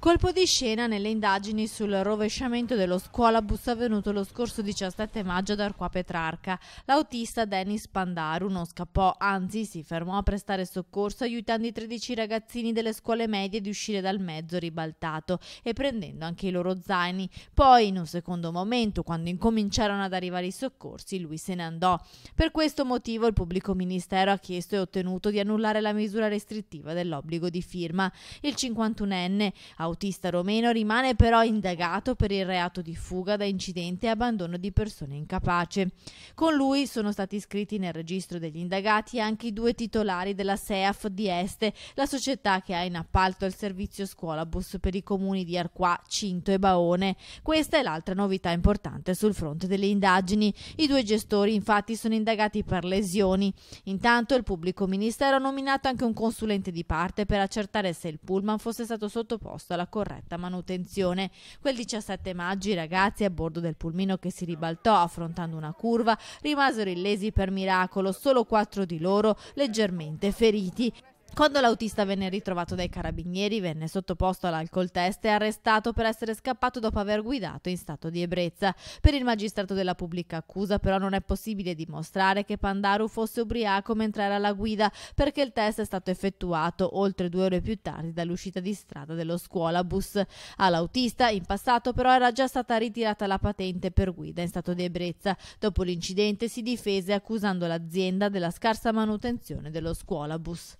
Colpo di scena nelle indagini sul rovesciamento dello scuolabus avvenuto lo scorso 17 maggio ad Arqua Petrarca. L'autista Denis Pandaru non scappò, anzi si fermò a prestare soccorso aiutando i 13 ragazzini delle scuole medie di uscire dal mezzo ribaltato e prendendo anche i loro zaini. Poi, in un secondo momento, quando incominciarono ad arrivare i soccorsi, lui se ne andò. Per questo motivo il pubblico ministero ha chiesto e ottenuto di annullare la misura restrittiva dell'obbligo di firma. Il 51enne, autista romeno rimane però indagato per il reato di fuga da incidente e abbandono di persone incapace. Con lui sono stati iscritti nel registro degli indagati anche i due titolari della SEAF di Este, la società che ha in appalto il servizio scuolabus per i comuni di Arquà, Cinto e Baone. Questa è l'altra novità importante sul fronte delle indagini. I due gestori infatti sono indagati per lesioni. Intanto il pubblico ministero ha nominato anche un consulente di parte per accertare se il pullman fosse stato sottoposto alla la corretta manutenzione. Quel 17 maggio i ragazzi a bordo del pulmino che si ribaltò affrontando una curva rimasero illesi per miracolo, solo quattro di loro leggermente feriti. Quando l'autista venne ritrovato dai carabinieri, venne sottoposto all'alcol test e arrestato per essere scappato dopo aver guidato in stato di ebbrezza. Per il magistrato della pubblica accusa, però, non è possibile dimostrare che Pandaru fosse ubriaco mentre era alla guida, perché il test è stato effettuato oltre due ore più tardi dall'uscita di strada dello scuolabus. All'autista, in passato, però, era già stata ritirata la patente per guida in stato di ebbrezza. Dopo l'incidente, si difese accusando l'azienda della scarsa manutenzione dello scuolabus.